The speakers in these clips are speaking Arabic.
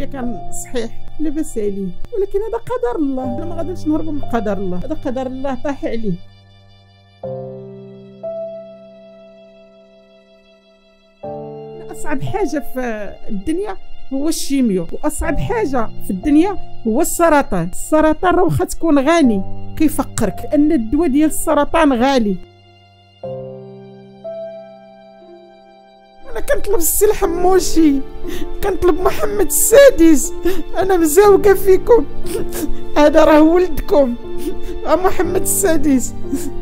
شويه كان صحيح لبس عليه ولكن هذا قدر الله انا ما غاديش نهرب من قدر الله هذا قدر الله طاح عليه اصعب حاجه في الدنيا هو الشيميو واصعب حاجه في الدنيا هو السرطان السرطان راه واخا تكون غني كيفقرك ان الدواء ديال السرطان غالي انا كنطلب السي الحموشي كنطلب محمد السادس انا مزاوقة فيكم هذا راه ولدكم أه، محمد السادس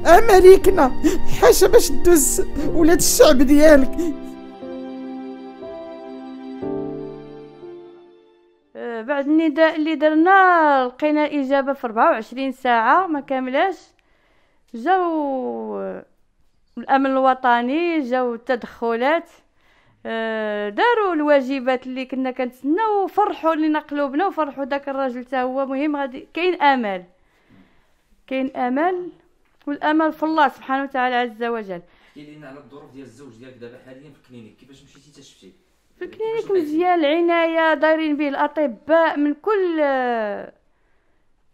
امريكنا حاشا باش تدوز ولاد الشعب ديالك أه، بعد النداء اللي درنا لقينا الاجابه في 24 ساعه ما كاملاش جاو الامن الوطني جاو التدخلات آه، داروا الواجبات اللي كنا كنتسناو وفرحوا لنا قلوبنا وفرحوا داك الراجل حتى هو مهم غادي كاين امل كاين امل والامل في الله سبحانه وتعالى عز وجل احكي لنا على الظروف ديال الزوج ديالك دابا حاليا في الكلينيك كيفاش مشيتي تشفتي في الكلينيك مزيان العنايه دايرين به الاطباء من كل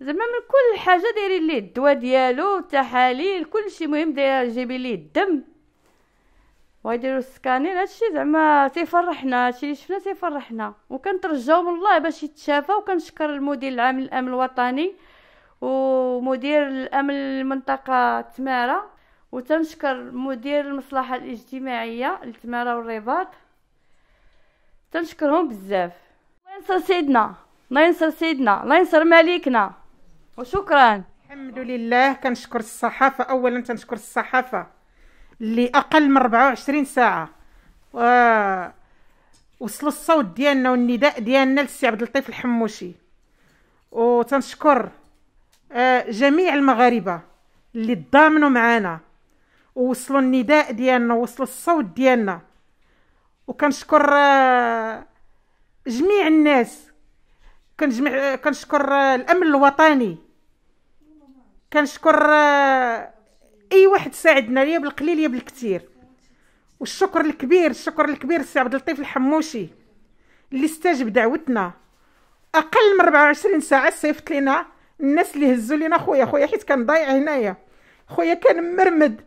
زعما من كل حاجه دايرين ليه الدواء ديالو التحاليل كلشي مهم داير جايبين ليه الدم ويديروا السكانين هادشي زعما تيفرحنا هادشي اللي شفنا تيفرحنا وكنترجاو من الله باش يتشافى وكنشكر المدير العام للامن الوطني ومدير الامن المنطقه تماره وتنشكر مدير المصلحه الاجتماعيه لتماره والرباط تنشكرهم بزاف الله ينصر سيدنا الله ينصر سيدنا الله ينصر مليكنا وشكرا الحمد لله كنشكر الصحافه اولا تنشكر الصحافه لأقل من 24 ساعة و... وصل الصوت ديالنا والنداء ديالنا للسي عبد اللطيف الحموشي وتنشكر آه، جميع المغاربة اللي تضامنوا معنا ووصلوا النداء ديالنا ووصلوا الصوت ديالنا وكنشكر آه، جميع الناس كنجمع آه، كنشكر الامن الوطني كنشكر اي واحد ساعدنا يا بالقليل يا بالكثير والشكر الكبير الشكر الكبير السي عبد اللطيف الحموشي اللي استجب دعوتنا اقل من 24 ساعه صيفط لنا الناس اللي هزوا لينا خويا خويا حيت كان ضايع هنايا خويا كان مرمد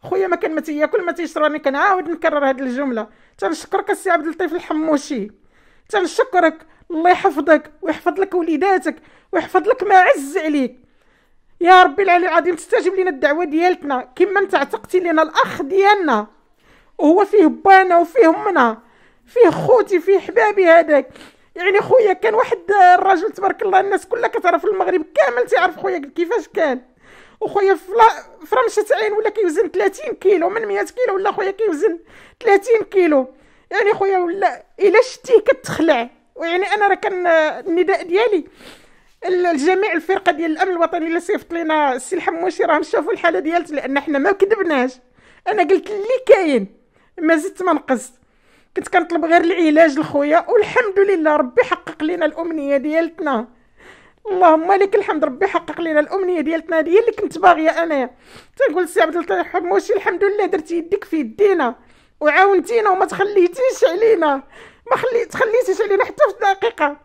خويا ما كان ما تياكل ما تيشرب انا كنعاود نكرر هذه الجمله تنشكرك السي عبد اللطيف الحموشي تنشكرك الله يحفظك ويحفظ لك وليداتك ويحفظ لك ما عز عليك يا ربي العلي العظيم تستجب لنا الدعوه ديالتنا كما انت عتقتي لنا الاخ ديالنا وهو فيه بانا وفيه امنا فيه خوتي فيه حبابي هذاك يعني خويا كان واحد الرجل تبارك الله الناس كلها كتعرف المغرب كامل تعرف خويا كيفاش كان وخويا في عين ولا كيوزن 30 كيلو من 100 كيلو ولا خويا كيوزن 30 كيلو يعني خويا ولا الا شتيه كتخلع ويعني انا راه كان النداء ديالي الجميع الفرقه ديال الامن الوطني اللي صيفط لنا السي الحموشي راهم شافوا الحاله ديالت لان حنا ما كذبناش انا قلت اللي كاين ما زدت ما نقصت كنت كنطلب غير العلاج لخويا والحمد لله ربي حقق لنا الامنيه ديالتنا اللهم لك الحمد ربي حقق لنا الامنيه ديالتنا هذه اللي كنت باغيه انايا تنقول السي عبد اللطيف حموشي الحمد لله درتي يدك في يدينا وعاونتينا وما تخليتيش علينا ما خليت خليتيش علينا حتى في دقيقه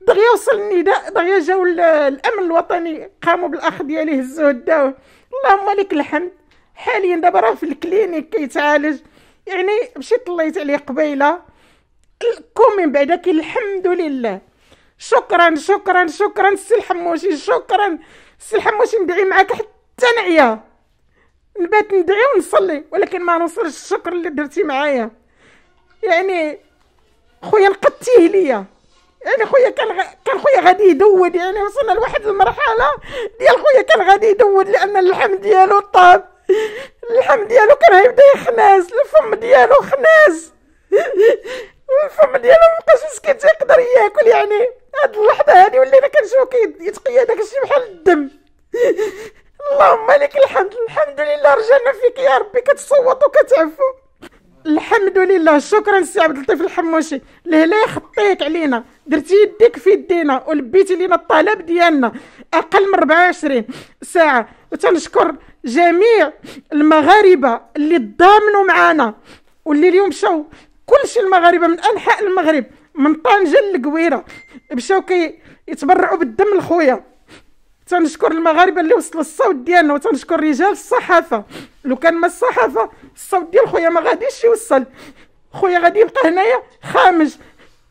دغيا وصل النداء دغيا جاو الامن الوطني قاموا بالاخ ديالي هزوه داوه اللهم لك الحمد حاليا دابا راه في الكلينيك كيتعالج يعني مشيت طليت عليه قبيله من بعدا كي الحمد لله شكرا شكرا شكرا السي الحموشي شكرا السي الحموشي ندعي معاك حتى نعيا نبات ندعي ونصلي ولكن ما نوصلش الشكر اللي درتي معايا يعني خويا نقدتيه ليا انا خويا كان غ... كان خويا غادي يدود يعني وصلنا لواحد المرحله ديال خويا كان غادي يدود لان اللحم ديالو طاب اللحم ديالو كان غيبدا يخناز الفم ديالو خناز الفم ديالو مابقاش مسكين تيقدر ياكل يعني هاد اللحظه هادي ولينا كنشوفو كيتقيا داكشي بحال الدم اللهم لك الحمد الحمد لله رجعنا فيك يا ربي كتصوت وكتعفو الحمد لله شكرا سي عبد اللطيف الحموشي لهلا يخطيك علينا درتي يديك في يدينا ولبيتي لينا الطلب ديالنا اقل من 24 ساعه وتنشكر جميع المغاربه اللي ضامنوا معانا واللي اليوم مشاو كلشي المغاربه من انحاء المغرب من طنجه للقويره مشاو كيتبرعوا بالدم لخويا تنشكر المغاربه اللي وصلوا الصوت ديالنا وتنشكر رجال الصحافه لو كان ما الصحافه الصوت ديال خويا ما غاديش يوصل خويا غادي يبقى هنايا خامج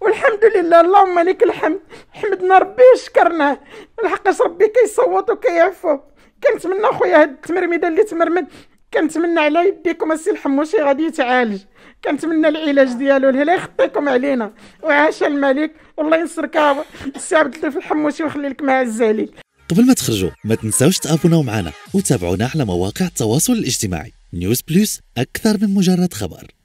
والحمد لله اللهم لك الحمد حمدنا ربي وشكرناه لحقاش ربي كيصوت وكيعفو كنتمنى خويا هاد التمرميده اللي تمرمد كنتمنى على يديكم السي الحموشي غادي يتعالج كنتمنى العلاج ديالو الهلا يخطيكم علينا وعاش الملك والله ينصرك السي عبد اللطيف الحموشي ويخلي لك مع الزليل قبل ما تخرجوا ما تنساوش تابوناو معنا وتابعونا على مواقع التواصل الاجتماعي نيوز بلس أكثر من مجرد خبر